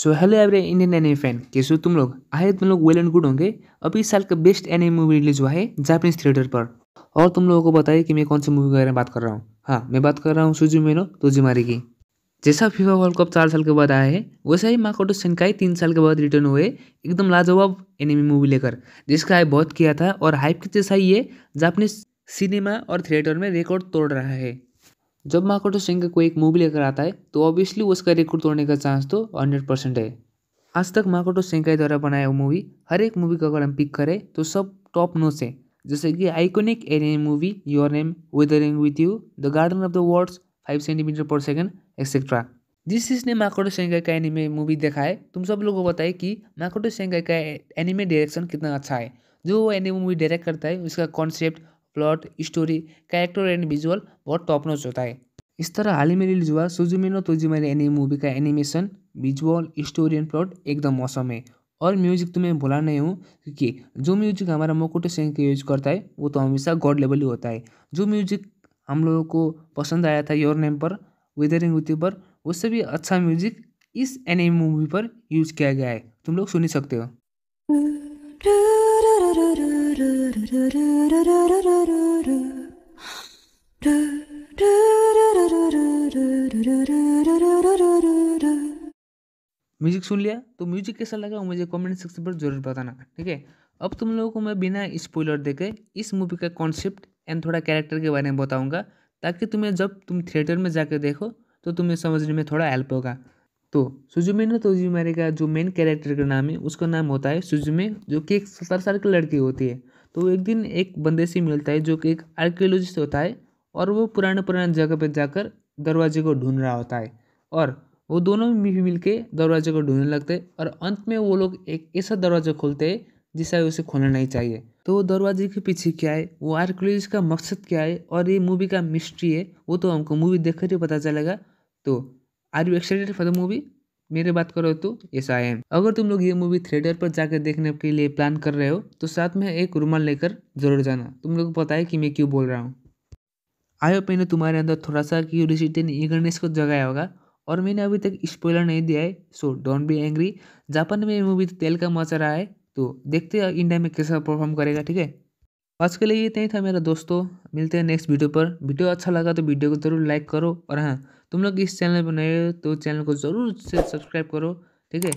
सो hello every Indian anime fan कैसे हो तुम लोग आए तुम लोग वेल एंड गुड होंगे अभी इस साल का बेस्ट एनिमी मूवी रिलीज हुआ है जापानीज थिएटर पर और तुम लोगों को बताइए कि मैं कौन सी मूवी के बारे में बात कर रहा हूँ हाँ मैं बात कर रहा हूँ सुजी मेनो तोजिमारी की जैसा फीफा वर्ल्ड कप चार साल के बाद आया है वैसा ही माकोटो सेंकाई तीन साल के बाद रिटर्न हुए एकदम लाजवाब एनिमी मूवी लेकर जिसका हाइप बहुत किया था और हाइप की जैसा ये जापानीज सिनेमा और थिएटर में रिकॉर्ड तोड़ रहा है जब माकोटो सिंह कोई एक मूवी लेकर आता है तो ऑब्वियसली उसका रिकॉर्ड तोड़ने का चांस तो हंड्रेड परसेंट है आज तक माकोटो सिंह के द्वारा बनाया हुआ मूवी हर एक मूवी का अगर हम पिक करें तो सब टॉप नोट्स है जैसे कि iconic anime movie your name weathering with you the garden of the words five centimetre per second etcetera जिस जिसने माकोटो सेंगाई का एनिमे मूवी देखा है तुम सब लोगों को बताए कि माकोटो सेंगाई का एनिमे डायरेक्शन कितना अच्छा है जो वो एनिमे मूवी डायरेक्ट करता है उसका concept plot story character and visual बहुत टॉप नॉच होता है इस तरह हाल ही में रिलीज हुआ सुजुमिनो तोजिमारी एनी मूवी का animation visual story and plot एकदम मौसम है और म्यूजिक तो मैं भुला नहीं हूँ क्योंकि जो म्यूजिक हमारा मुकुट सिंह यूज करता है वो तो हमेशा गॉड लेवल ही होता है जो म्यूजिक हम लोगों को पसंद आया था योर नेम पर वेदरिंग उत्ती पर उससे भी अच्छा म्यूजिक इस एनिमी मूवी पर यूज किया गया है तुम लोग सुन ही सकते हो म्यूजिक सुन लिया तो म्यूजिक कैसा लगा वो मुझे कमेंट सेक्शन पर जरूर बताना ठीक है अब तुम लोगों को मैं बिना स्पॉइलर देखे इस मूवी का कॉन्सेप्ट एंड थोड़ा कैरेक्टर के बारे में बताऊंगा ताकि तुम्हें जब तुम थिएटर में जाकर देखो तो तुम्हें समझने में थोड़ा हेल्प होगा तो सुजुमे ना तो मेरे का जो मेन कैरेक्टर का नाम है उसका नाम होता है सुजुमे जो कि एक सत्तर साल की लड़की होती है तो एक दिन एक बंदे से मिलता है जो कि एक आर्कियोलॉजिस्ट होता है और वो पुराने पुराने जगह पर जाकर दरवाजे को ढूंढ रहा होता है और वो दोनों मिल के दरवाजे को ढूंढने लगते हैं और अंत में वो लोग एक ऐसा दरवाज़ा खोलते हैं जिसे उसे खोलना नहीं चाहिए तो दरवाजे के पीछे क्या है वो आर्कियोलॉजिस्ट का मकसद क्या है और ये मूवी का मिस्ट्री है वो तो हमको मूवी देख ही पता चलेगा तो are you excited for the movie मेरे बात करो तो एस आई एम अगर तुम लोग ये मूवी थिएटर पर जाकर देखने के लिए प्लान कर रहे हो तो साथ में एक रुमाल लेकर जरूर जाना तुम लोग को पता है कि मैं क्यों बोल रहा हूँ आयो मैंने तुम्हारे अंदर थोड़ा सा क्यूरियसिटी ईगरनेस को जगाया होगा और मैंने अभी तक स्पॉइलर नहीं दिया है so don't be angry Japan में ये मूवी तेल का मचा रहा है तो देखते हैं इंडिया में कैसा परफॉर्म करेगा ठीक है आज के लिए ये तय था मेरा दोस्तों मिलते हैं नेक्स्ट वीडियो पर वीडियो अच्छा लगा तो वीडियो को ज़रूर लाइक करो और हाँ तुम लोग इस चैनल पर नए हो तो चैनल को ज़रूर से सब्सक्राइब करो ठीक है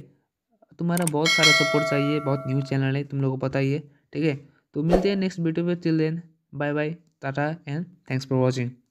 तुम्हारा बहुत सारा सपोर्ट चाहिए बहुत न्यू चैनल है तुम लोग को पता ही है ठीक है तो मिलते हैं नेक्स्ट वीडियो पर till then bye bye tata and thanks for watching